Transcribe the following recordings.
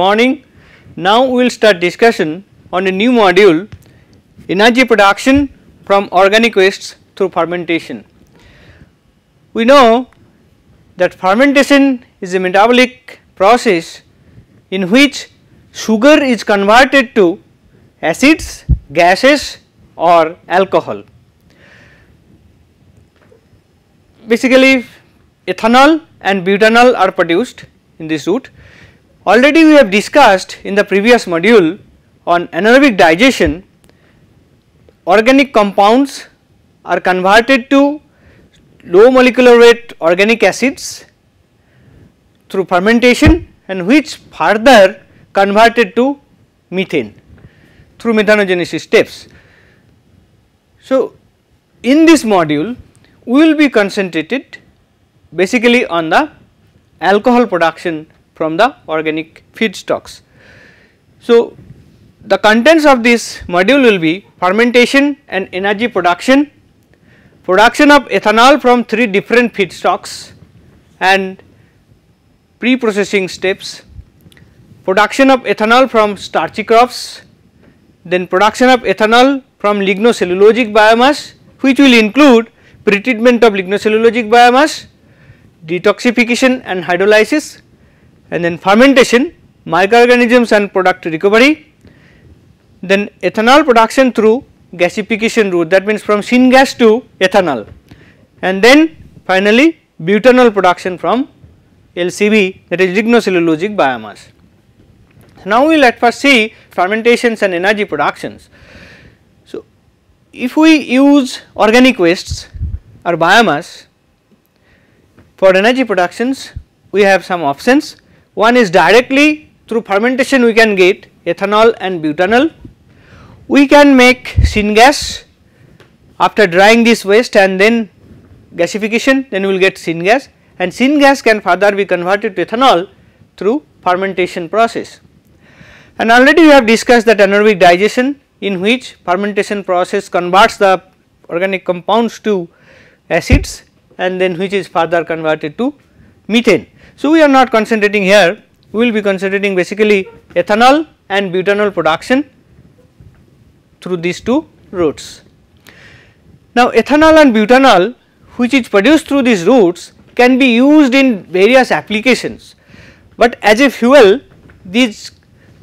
morning. Now we will start discussion on a new module energy production from organic wastes through fermentation. We know that fermentation is a metabolic process in which sugar is converted to acids, gases or alcohol. Basically ethanol and butanol are produced in this route Already we have discussed in the previous module on anaerobic digestion, organic compounds are converted to low molecular weight organic acids through fermentation and which further converted to methane through methanogenesis steps. So, in this module we will be concentrated basically on the alcohol production from the organic feedstocks. So, the contents of this module will be fermentation and energy production, production of ethanol from 3 different feedstocks and pre-processing steps, production of ethanol from starchy crops, then production of ethanol from lignocellulosic biomass which will include pretreatment of lignocellulosic biomass, detoxification and hydrolysis, and then fermentation, microorganisms and product recovery, then ethanol production through gasification route that means from syngas to ethanol and then finally butanol production from LCB that is lignocellulosic biomass. Now we will at first see fermentations and energy productions. So if we use organic wastes or biomass for energy productions we have some options one is directly through fermentation we can get ethanol and butanol. We can make syngas after drying this waste and then gasification then we will get syngas and syngas can further be converted to ethanol through fermentation process. And already we have discussed that anaerobic digestion in which fermentation process converts the organic compounds to acids and then which is further converted to methane. So, we are not concentrating here, we will be concentrating basically ethanol and butanol production through these two routes. Now, ethanol and butanol which is produced through these routes can be used in various applications, but as a fuel these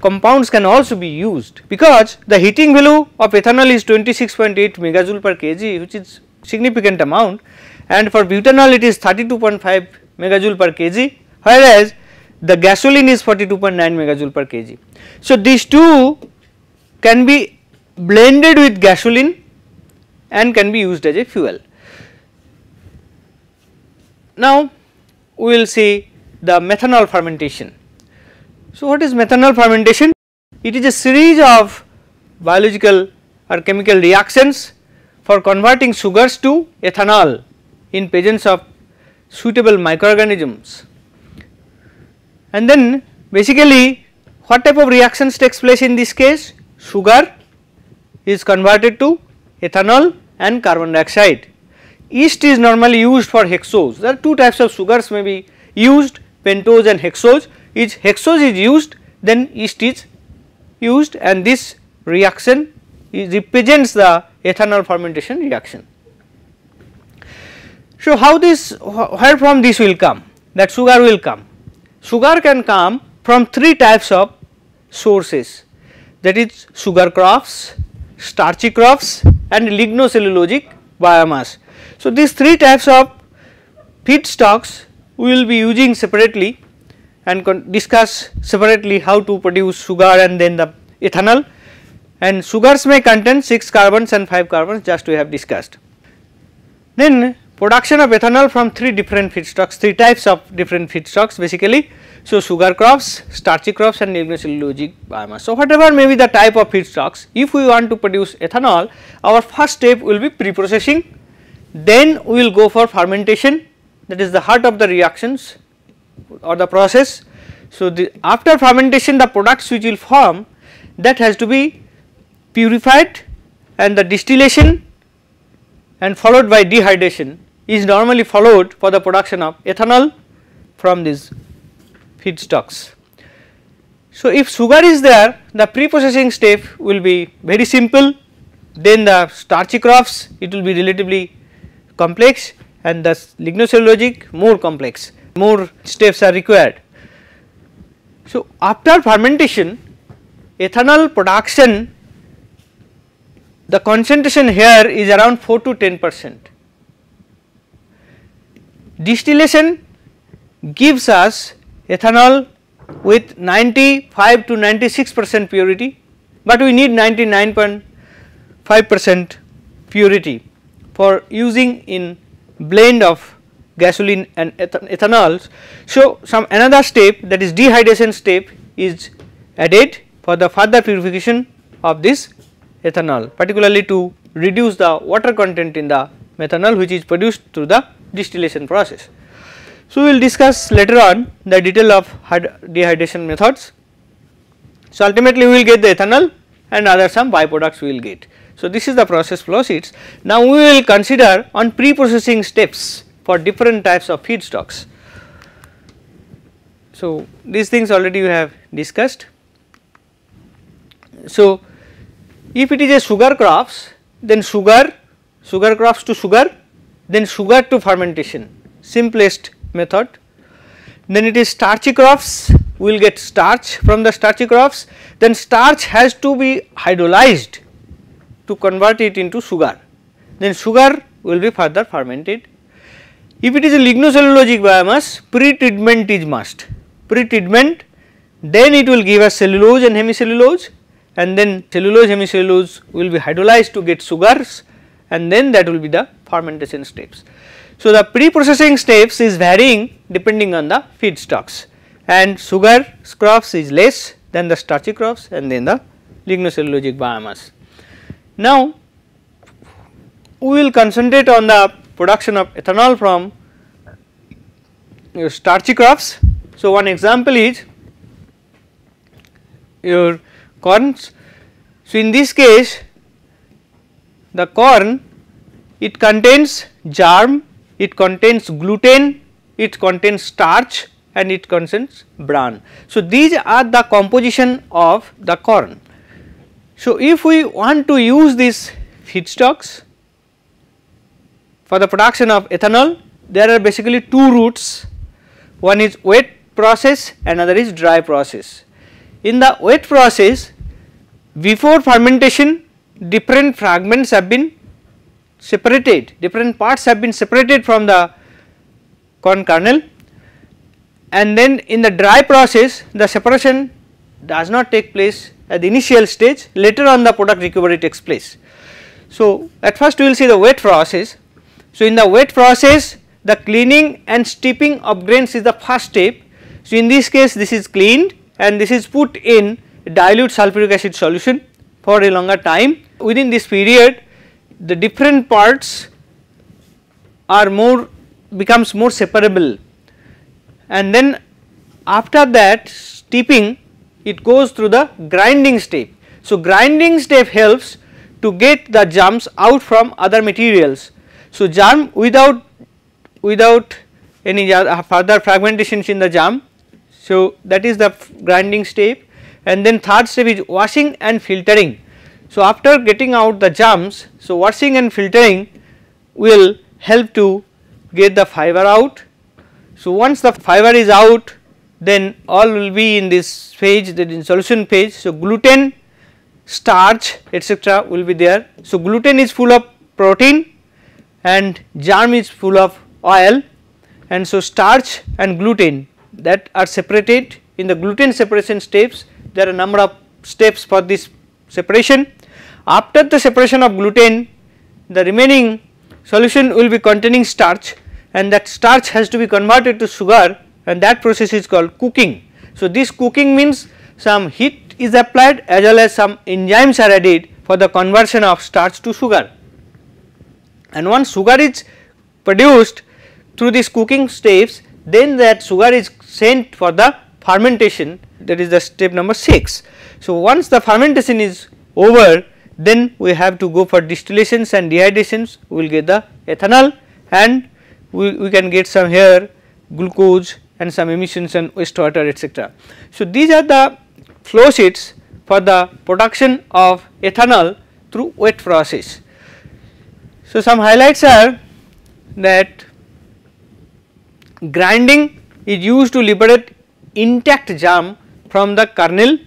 compounds can also be used because the heating value of ethanol is 26.8 megajoule per kg which is significant amount and for butanol it is 32.5 megajoule per kg whereas the gasoline is 42.9 megajoule per kg. So, these two can be blended with gasoline and can be used as a fuel. Now, we will see the methanol fermentation. So, what is methanol fermentation? It is a series of biological or chemical reactions for converting sugars to ethanol in presence of suitable microorganisms. And then basically what type of reactions takes place in this case? Sugar is converted to ethanol and carbon dioxide. Yeast is normally used for hexose. There are two types of sugars may be used pentose and hexose. If hexose is used then yeast is used and this reaction represents the ethanol fermentation reaction. So, how this where from this will come that sugar will come sugar can come from three types of sources that is sugar crops, starchy crops and lignocellulosic biomass. So, these three types of feedstocks we will be using separately and discuss separately how to produce sugar and then the ethanol and sugars may contain 6 carbons and 5 carbons just we have discussed. Then production of ethanol from three different feedstocks, three types of different feedstocks basically. So, sugar crops, starchy crops and lignocellulogic biomass. So, whatever may be the type of feedstocks, if we want to produce ethanol, our first step will be pre-processing, then we will go for fermentation that is the heart of the reactions or the process. So, the after fermentation the products which will form that has to be purified and the distillation and followed by dehydration is normally followed for the production of ethanol from these feedstocks. So, if sugar is there the pre-processing step will be very simple then the starchy crops it will be relatively complex and the lignocellulosic more complex more steps are required. So, after fermentation ethanol production the concentration here is around 4 to 10 percent Distillation gives us ethanol with 95 to 96 percent purity, but we need 99.5 percent purity for using in blend of gasoline and ethanol. So, some another step that is dehydration step is added for the further purification of this ethanol particularly to reduce the water content in the methanol which is produced through the distillation process. So, we will discuss later on the detail of dehydration methods. So, ultimately we will get the ethanol and other some byproducts we will get. So, this is the process flow sheets. Now, we will consider on pre-processing steps for different types of feedstocks. So, these things already we have discussed. So, if it is a sugar crops then sugar, sugar crops to sugar then sugar to fermentation simplest method. Then it is starchy crops we will get starch from the starchy crops then starch has to be hydrolyzed to convert it into sugar then sugar will be further fermented. If it is a lignocellulosic biomass pre-treatment is must pre-treatment then it will give us cellulose and hemicellulose and then cellulose hemicellulose will be hydrolyzed to get sugars and then that will be the fermentation steps. So, the pre-processing steps is varying depending on the feedstocks and sugar crops is less than the starchy crops and then the lignocellulosic biomass. Now, we will concentrate on the production of ethanol from your starchy crops. So, one example is your corns. So, in this case the corn it contains germ, it contains gluten, it contains starch and it contains bran. So, these are the composition of the corn. So, if we want to use these feedstocks for the production of ethanol, there are basically two routes, one is wet process, another is dry process. In the wet process, before fermentation different fragments have been separated, different parts have been separated from the corn kernel and then in the dry process the separation does not take place at the initial stage later on the product recovery takes place. So, at first we will see the wet process. So, in the wet process the cleaning and steeping of grains is the first step. So, in this case this is cleaned and this is put in dilute sulfuric acid solution for a longer time within this period the different parts are more becomes more separable and then after that steeping it goes through the grinding step. So, grinding step helps to get the germs out from other materials. So, germ without without any uh, further fragmentations in the germ. So, that is the grinding step and then third step is washing and filtering. So, after getting out the jams, so washing and filtering will help to get the fiber out. So, once the fiber is out then all will be in this phase the in solution phase. So, gluten, starch etc will be there. So, gluten is full of protein and germ is full of oil and so starch and gluten that are separated in the gluten separation steps there are number of steps for this separation after the separation of gluten, the remaining solution will be containing starch and that starch has to be converted to sugar and that process is called cooking. So, this cooking means some heat is applied as well as some enzymes are added for the conversion of starch to sugar. And once sugar is produced through these cooking steps, then that sugar is sent for the fermentation that is the step number 6. So, once the fermentation is over then we have to go for distillations and dehydrations we will get the ethanol and we, we can get some here glucose and some emissions and wastewater etc. So, these are the flow sheets for the production of ethanol through wet process. So, some highlights are that grinding is used to liberate intact jam from the kernel.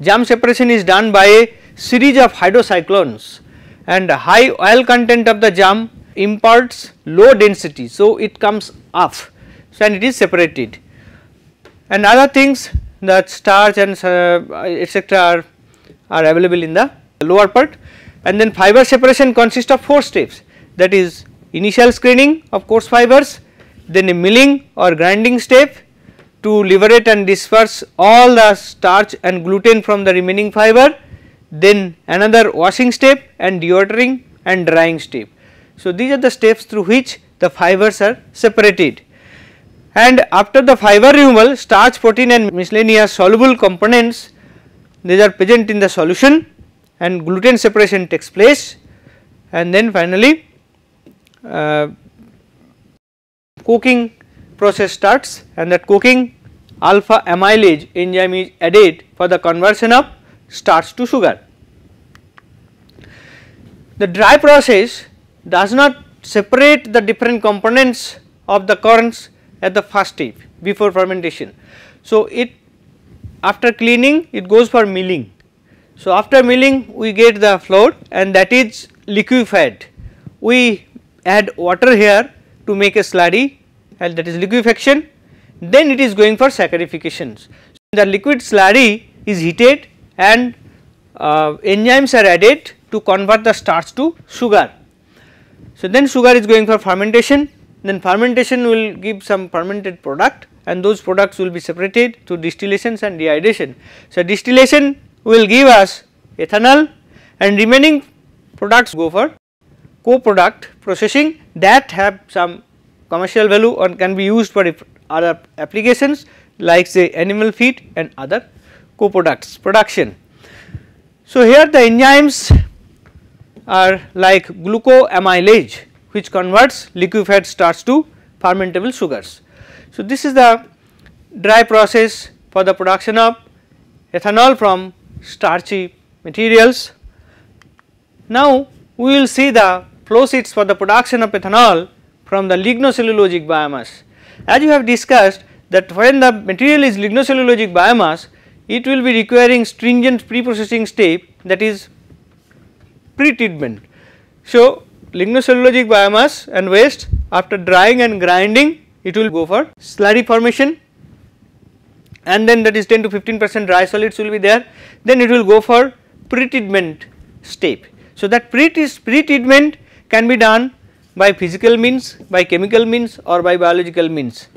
Jam separation is done by series of hydrocyclones and high oil content of the jam imparts low density. So, it comes off so, and it is separated and other things that starch and uh, etc are, are available in the lower part and then fiber separation consists of 4 steps that is initial screening of coarse fibers then a milling or grinding step to liberate and disperse all the starch and gluten from the remaining fiber then another washing step and deodorant and drying step. So, these are the steps through which the fibers are separated and after the fiber removal starch protein and miscellaneous soluble components these are present in the solution and gluten separation takes place and then finally uh, cooking process starts and that cooking alpha amylase enzyme is added for the conversion of starch to sugar. The dry process does not separate the different components of the corns at the first step before fermentation. So, it after cleaning it goes for milling. So, after milling we get the flour and that is liquefied. We add water here to make a slurry and that is liquefaction then it is going for saccharifications. So, the liquid slurry is heated and uh, enzymes are added to convert the starch to sugar. So, then sugar is going for fermentation then fermentation will give some fermented product and those products will be separated through distillations and dehydration. So, distillation will give us ethanol and remaining products go for co-product processing that have some commercial value and can be used for other applications like say animal feed and other co-products production. So, here the enzymes are like glucoamylase which converts liquefied starch to fermentable sugars. So, this is the dry process for the production of ethanol from starchy materials. Now, we will see the flow sheets for the production of ethanol from the lignocellulosic biomass. As you have discussed that when the material is lignocellulosic biomass, it will be requiring stringent pre-processing step that is pre-treatment. So, lignocellulosic biomass and waste after drying and grinding it will go for slurry formation and then that is 10 to 15 percent dry solids will be there then it will go for pre-treatment step. So, that pre-treatment can be done by physical means, by chemical means or by biological means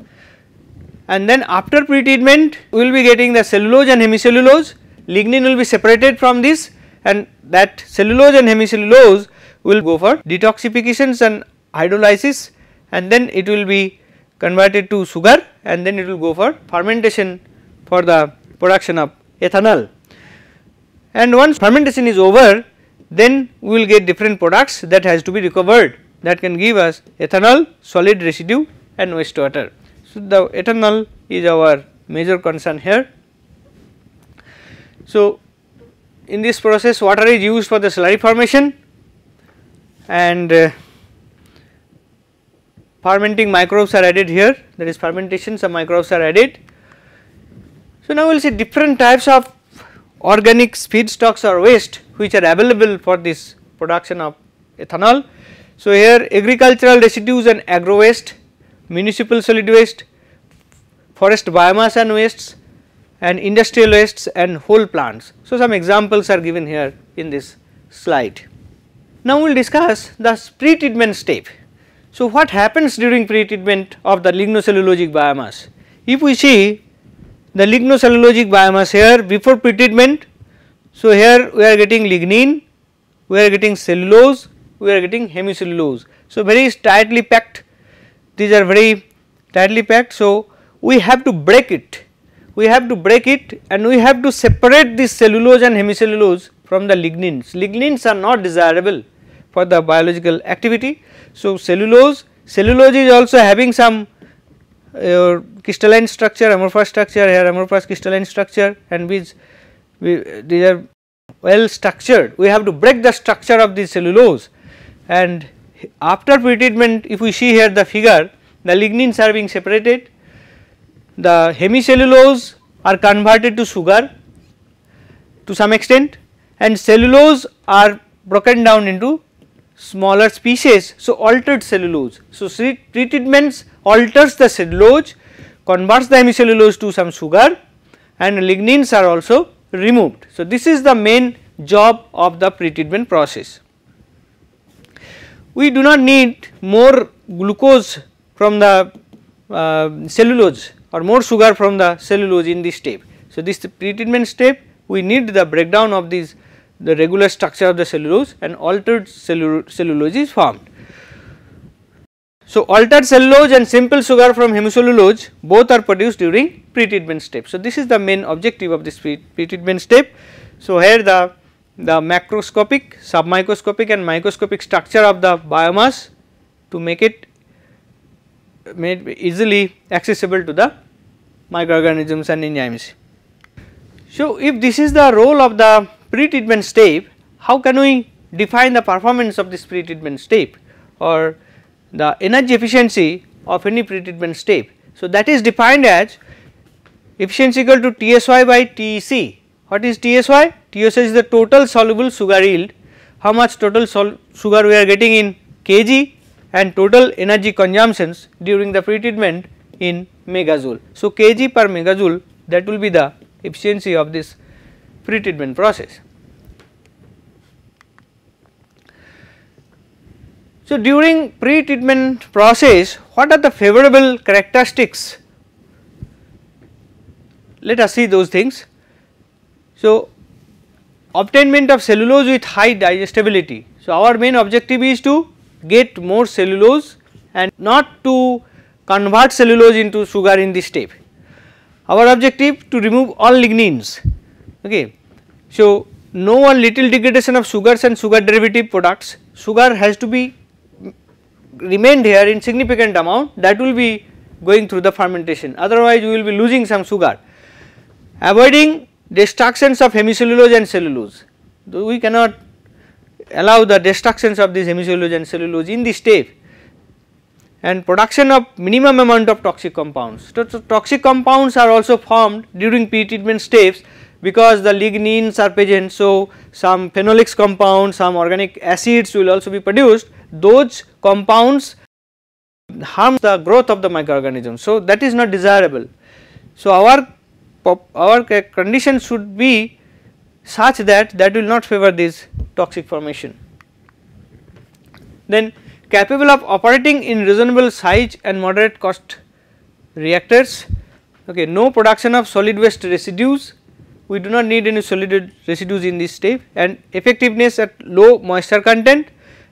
and then after pre-treatment we will be getting the cellulose and hemicellulose lignin will be separated from this and that cellulose and hemicellulose will go for detoxifications and hydrolysis and then it will be converted to sugar and then it will go for fermentation for the production of ethanol. And once fermentation is over then we will get different products that has to be recovered that can give us ethanol, solid residue and wastewater. So, the ethanol is our major concern here. So, in this process water is used for the slurry formation and uh, fermenting microbes are added here that is fermentation some microbes are added. So, now we will see different types of organic feedstocks or waste which are available for this production of ethanol. So, here agricultural residues and agro waste, municipal solid waste, forest biomass and wastes, and industrial wastes and whole plants. So, some examples are given here in this slide. Now, we will discuss the pre-treatment step. So, what happens during pre-treatment of the lignocellulosic biomass? If we see the lignocellulosic biomass here before pre-treatment, so here we are getting lignin, we are getting cellulose, we are getting hemicellulose. So, very tightly packed, these are very tightly packed. So, we have to break it we have to break it and we have to separate this cellulose and hemicellulose from the lignins. Lignins are not desirable for the biological activity. So, cellulose, cellulose is also having some uh, crystalline structure, amorphous structure, here amorphous crystalline structure and which we, these are well structured. We have to break the structure of the cellulose and after pretreatment if we see here the figure the lignins are being separated the hemicellulose are converted to sugar to some extent and cellulose are broken down into smaller species. So, altered cellulose. So, treatments alters the cellulose converts the hemicellulose to some sugar and lignins are also removed. So, this is the main job of the pretreatment process. We do not need more glucose from the uh, cellulose or more sugar from the cellulose in this step. So, this pretreatment step we need the breakdown of these the regular structure of the cellulose and altered cellulose is formed. So, altered cellulose and simple sugar from hemicellulose both are produced during pretreatment step. So, this is the main objective of this pretreatment step. So, here the, the macroscopic, submicroscopic and microscopic structure of the biomass to make it made easily accessible to the microorganisms and enzymes. So, if this is the role of the pre-treatment step, how can we define the performance of this pre-treatment step or the energy efficiency of any pre-treatment step. So, that is defined as efficiency equal to TSY by TEC. What is TSY? TSY is the total soluble sugar yield, how much total sugar we are getting in kg and total energy consumptions during the pretreatment in megajoule. So, kg per megajoule that will be the efficiency of this pretreatment process. So, during pretreatment process what are the favorable characteristics? Let us see those things. So, obtainment of cellulose with high digestibility. So, our main objective is to get more cellulose and not to convert cellulose into sugar in this step. Our objective to remove all lignins. Okay. So, no one little degradation of sugars and sugar derivative products, sugar has to be remained here in significant amount that will be going through the fermentation otherwise we will be losing some sugar. Avoiding destructions of hemicellulose and cellulose, we cannot allow the destructions of this hemicellulose and cellulose in the step, and production of minimum amount of toxic compounds. So, so toxic compounds are also formed during pre-treatment staves because the lignins are present. So, some phenolic compounds, some organic acids will also be produced. Those compounds harm the growth of the microorganism. So, that is not desirable. So, our, our condition should be such that that will not favor this toxic formation. Then capable of operating in reasonable size and moderate cost reactors, okay, no production of solid waste residues, we do not need any solid residues in this step and effectiveness at low moisture content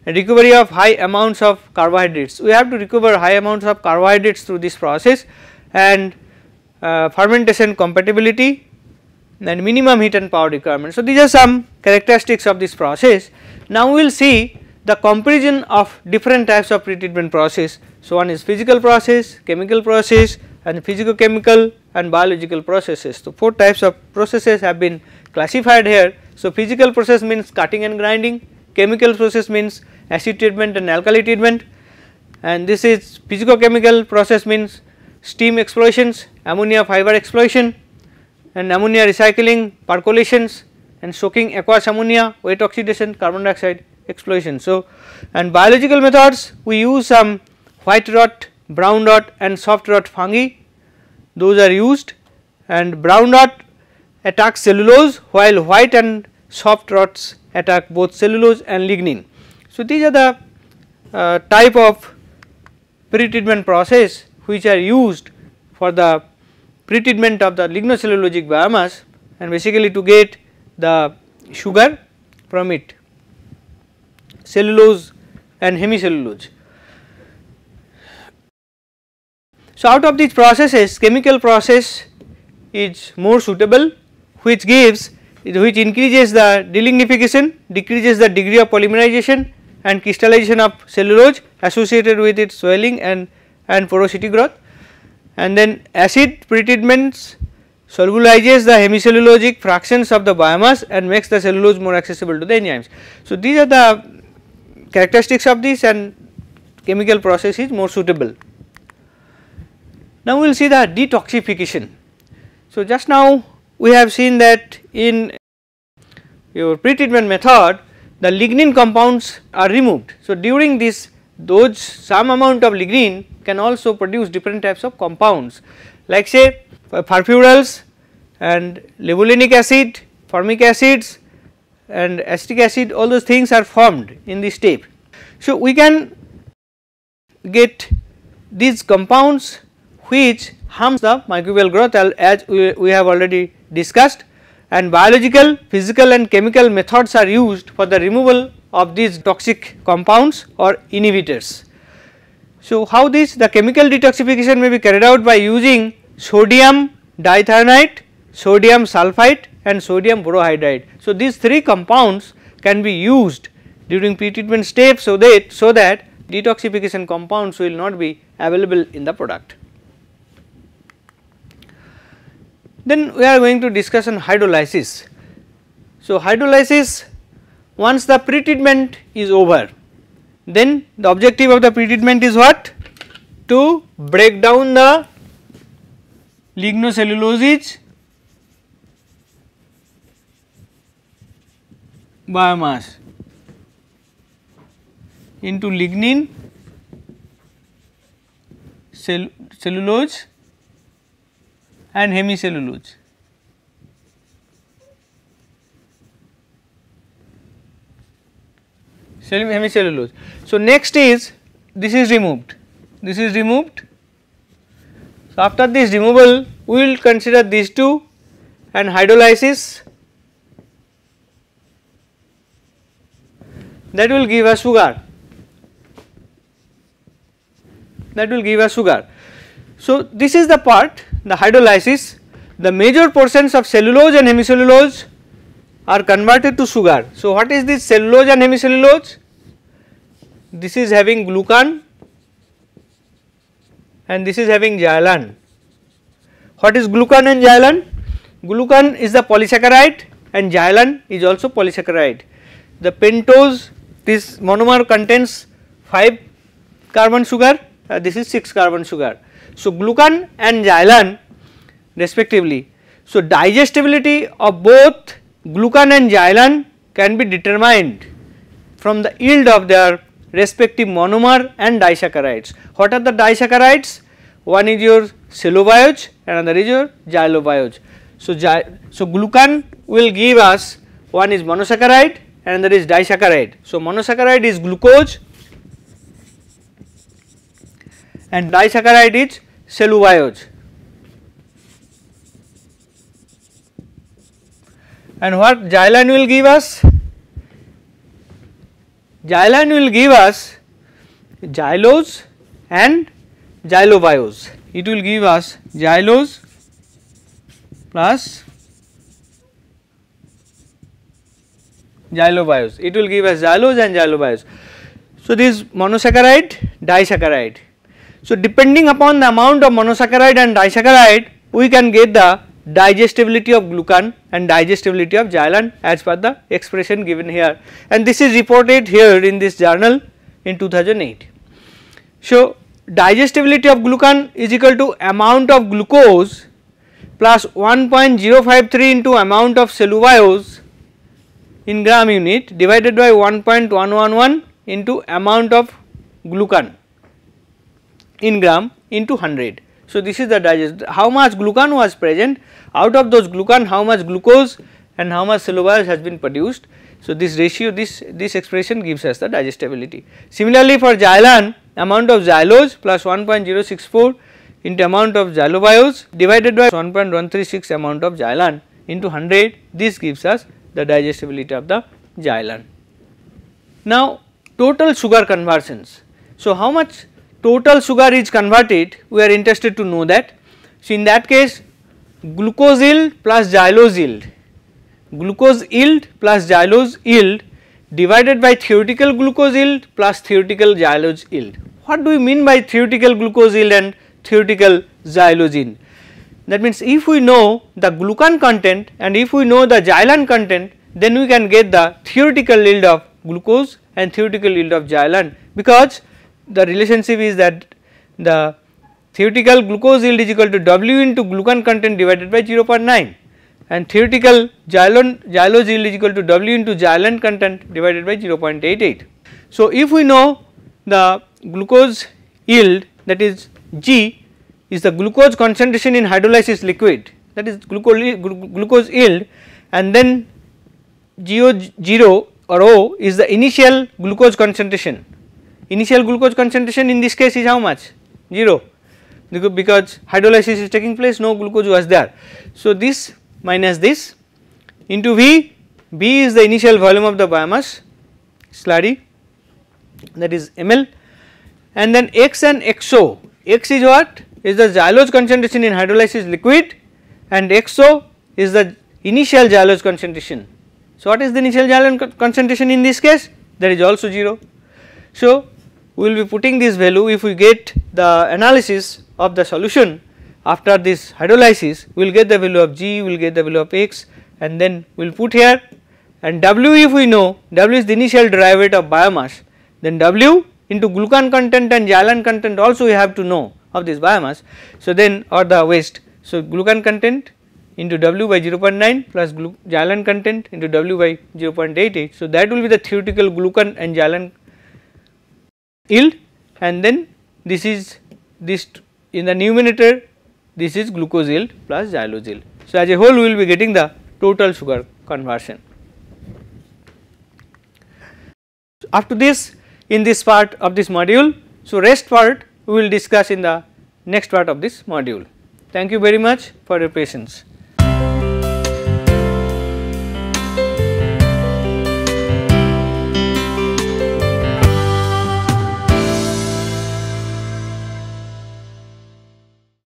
and recovery of high amounts of carbohydrates. We have to recover high amounts of carbohydrates through this process and uh, fermentation compatibility and minimum heat and power requirement. So, these are some characteristics of this process. Now, we will see the comparison of different types of pretreatment process. So, one is physical process, chemical process and physicochemical and biological processes. So, four types of processes have been classified here. So, physical process means cutting and grinding, chemical process means acid treatment and alkali treatment and this is physicochemical process means steam explosions, ammonia fiber explosion and ammonia recycling, percolations and soaking aqueous ammonia, wet oxidation, carbon dioxide explosion. So, and biological methods we use some white rot, brown rot and soft rot fungi those are used and brown rot attacks cellulose while white and soft rots attack both cellulose and lignin. So, these are the uh, type of pretreatment process which are used for the pretreatment of the lignocellulosic biomass and basically to get the sugar from it cellulose and hemicellulose. So, out of these processes chemical process is more suitable which gives which increases the delignification, decreases the degree of polymerization and crystallization of cellulose associated with its swelling and, and porosity growth and then acid pretreatments solubilizes the hemicellulosic fractions of the biomass and makes the cellulose more accessible to the enzymes. So, these are the characteristics of this and chemical process is more suitable. Now, we will see the detoxification. So, just now we have seen that in your pretreatment method the lignin compounds are removed. So, during this those some amount of lignin can also produce different types of compounds like say furfurals and levulinic acid, formic acids and acetic acid all those things are formed in this step. So, we can get these compounds which harms the microbial growth as we, we have already discussed and biological, physical and chemical methods are used for the removal of these toxic compounds or inhibitors. So, how this the chemical detoxification may be carried out by using sodium dithionite, sodium sulphite and sodium borohydride. So, these three compounds can be used during pretreatment step so that so that detoxification compounds will not be available in the product. Then we are going to discuss on hydrolysis. So, hydrolysis once the pretreatment is over, then the objective of the pretreatment is what? To break down the lignocellulosic biomass into lignin, cell, cellulose and hemicellulose. hemicellulose. So, next is this is removed, this is removed. So, after this removal we will consider these two and hydrolysis that will give us sugar that will give us sugar. So, this is the part the hydrolysis the major portions of cellulose and hemicellulose are converted to sugar. So, what is this cellulose and hemicellulose? This is having glucan and this is having xylan. What is glucan and xylan? Glucan is the polysaccharide and xylan is also polysaccharide. The pentose this monomer contains 5 carbon sugar uh, this is 6 carbon sugar. So, glucan and xylan respectively. So, digestibility of both glucan and xylan can be determined from the yield of their respective monomer and disaccharides. What are the disaccharides? One is your cellobiose, another is your xylulose. So, so glucan will give us one is monosaccharide, another is disaccharide. So, monosaccharide is glucose and disaccharide is cellulose. and what Xylan will give us? Xylan will give us xylos and xylobios. It will give us xylos plus xylobios. It will give us xylos and xylobios. So, this monosaccharide, disaccharide. So, depending upon the amount of monosaccharide and disaccharide, we can get the digestibility of glucan and digestibility of xylan as per the expression given here and this is reported here in this journal in 2008. So, digestibility of glucan is equal to amount of glucose plus 1.053 into amount of cellulose in gram unit divided by 1.111 into amount of glucan in gram into 100 so, this is the digest how much glucan was present out of those glucan how much glucose and how much cellulose has been produced. So, this ratio this this expression gives us the digestibility. Similarly, for xylan amount of xylose plus 1.064 into amount of xylobiose divided by 1.136 amount of xylan into 100 this gives us the digestibility of the xylan. Now, total sugar conversions. So, how much total sugar is converted, we are interested to know that. So, in that case glucose yield plus xylose yield, glucose yield plus xylose yield divided by theoretical glucose yield plus theoretical xylose yield. What do we mean by theoretical glucose yield and theoretical xylose yield? That means if we know the glucan content and if we know the xylan content then we can get the theoretical yield of glucose and theoretical yield of xylan because the relationship is that the theoretical glucose yield is equal to W into glucan content divided by 0.9 and theoretical xylon, xylose yield is equal to W into xylan content divided by 0.88. So, if we know the glucose yield that is G is the glucose concentration in hydrolysis liquid that is glucose yield and then GO 0 or O is the initial glucose concentration Initial glucose concentration in this case is how much? 0 because hydrolysis is taking place no glucose was there. So, this minus this into V, V is the initial volume of the biomass slurry that is ml and then X and XO, X is what? Is the xylose concentration in hydrolysis liquid and XO is the initial xylose concentration. So, what is the initial xylose concentration in this case? That is also 0. So, we will be putting this value if we get the analysis of the solution after this hydrolysis we will get the value of g, we will get the value of x and then we will put here and w if we know w is the initial derivative of biomass then w into glucan content and xylan content also we have to know of this biomass. So, then or the waste so glucan content into W by 0.9 plus xylan content into W by 0.88. So, that will be the theoretical glucan and xylan yield and then this is this in the numerator this is glucose yield plus xylose yield. So, as a whole we will be getting the total sugar conversion. After this in this part of this module, so rest part we will discuss in the next part of this module. Thank you very much for your patience.